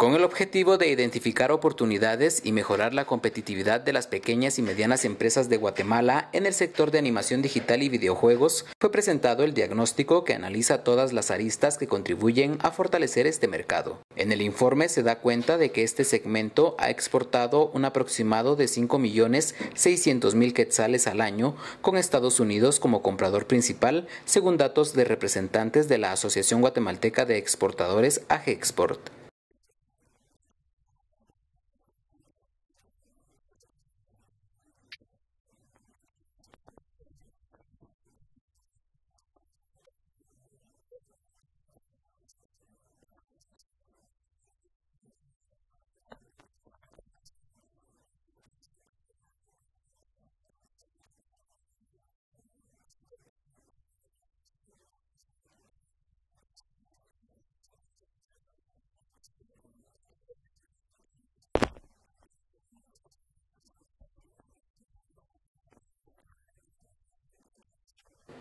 con el objetivo de identificar oportunidades y mejorar la competitividad de las pequeñas y medianas empresas de Guatemala en el sector de animación digital y videojuegos, fue presentado el diagnóstico que analiza todas las aristas que contribuyen a fortalecer este mercado. En el informe se da cuenta de que este segmento ha exportado un aproximado de 5.600.000 quetzales al año, con Estados Unidos como comprador principal, según datos de representantes de la Asociación Guatemalteca de Exportadores AGEXPORT.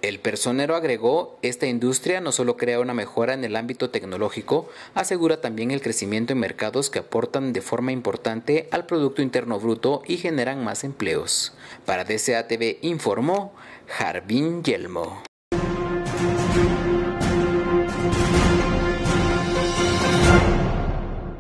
El personero agregó, esta industria no solo crea una mejora en el ámbito tecnológico, asegura también el crecimiento en mercados que aportan de forma importante al Producto Interno Bruto y generan más empleos. Para DCATV informó Jardín Yelmo.